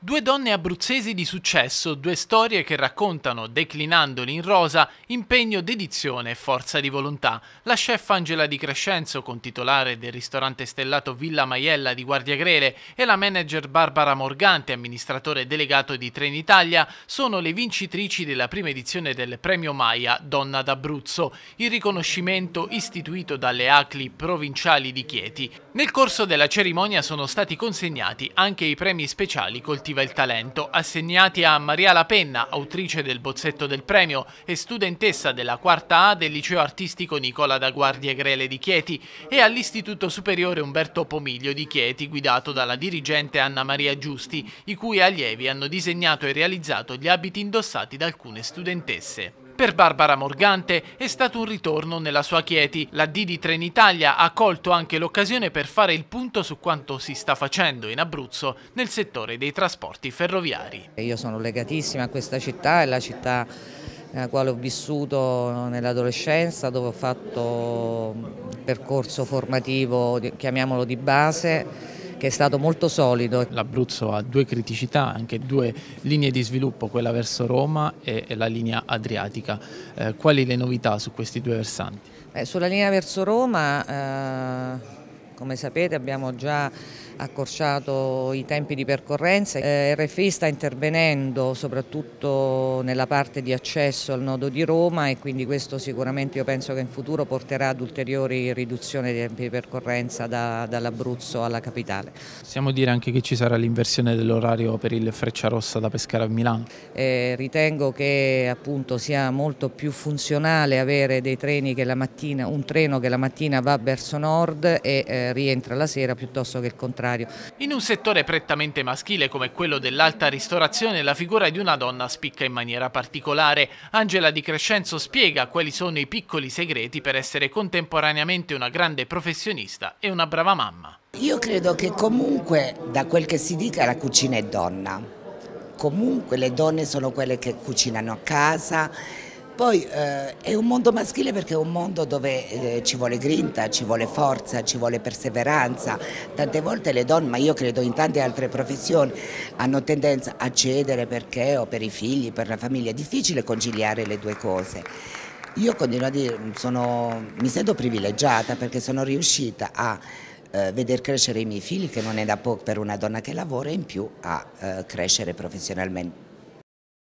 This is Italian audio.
Due donne abruzzesi di successo, due storie che raccontano, declinandoli in rosa, impegno, dedizione e forza di volontà. La chef Angela Di Crescenzo, con titolare del ristorante stellato Villa Maiella di Guardia Grele, e la manager Barbara Morgante, amministratore delegato di Trenitalia, sono le vincitrici della prima edizione del premio Maia Donna d'Abruzzo, il riconoscimento istituito dalle ACLI provinciali di Chieti. Nel corso della cerimonia sono stati consegnati anche i premi speciali coltivati Coltiva il Talento, assegnati a Maria Lapenna, autrice del bozzetto del premio e studentessa della quarta A del liceo artistico Nicola da Guardie Grele di Chieti e all'Istituto Superiore Umberto Pomiglio di Chieti, guidato dalla dirigente Anna Maria Giusti, i cui allievi hanno disegnato e realizzato gli abiti indossati da alcune studentesse. Per Barbara Morgante è stato un ritorno nella sua Chieti. La D di Trenitalia ha colto anche l'occasione per fare il punto su quanto si sta facendo in Abruzzo nel settore dei trasporti ferroviari. Io sono legatissima a questa città, è la città nella eh, quale ho vissuto nell'adolescenza, dove ho fatto un percorso formativo, chiamiamolo di base, che è stato molto solido. L'Abruzzo ha due criticità, anche due linee di sviluppo, quella verso Roma e la linea adriatica. Eh, quali le novità su questi due versanti? Beh, sulla linea verso Roma, eh, come sapete, abbiamo già accorciato i tempi di percorrenza. Eh, RFI sta intervenendo soprattutto nella parte di accesso al nodo di Roma e quindi questo sicuramente io penso che in futuro porterà ad ulteriori riduzioni dei tempi di percorrenza da, dall'Abruzzo alla capitale. Possiamo dire anche che ci sarà l'inversione dell'orario per il Freccia Rossa da Pescara a Milano? Eh, ritengo che appunto sia molto più funzionale avere dei treni che la mattina, un treno che la mattina va verso nord e eh, rientra la sera piuttosto che il contrario contrario. In un settore prettamente maschile come quello dell'alta ristorazione la figura di una donna spicca in maniera particolare. Angela Di Crescenzo spiega quali sono i piccoli segreti per essere contemporaneamente una grande professionista e una brava mamma. Io credo che comunque, da quel che si dica, la cucina è donna. Comunque le donne sono quelle che cucinano a casa poi eh, è un mondo maschile perché è un mondo dove eh, ci vuole grinta, ci vuole forza, ci vuole perseveranza. Tante volte le donne, ma io credo in tante altre professioni, hanno tendenza a cedere perché o per i figli, per la famiglia. È difficile conciliare le due cose. Io continuo a dire, sono, mi sento privilegiata perché sono riuscita a eh, veder crescere i miei figli, che non è da poco per una donna che lavora, e in più a eh, crescere professionalmente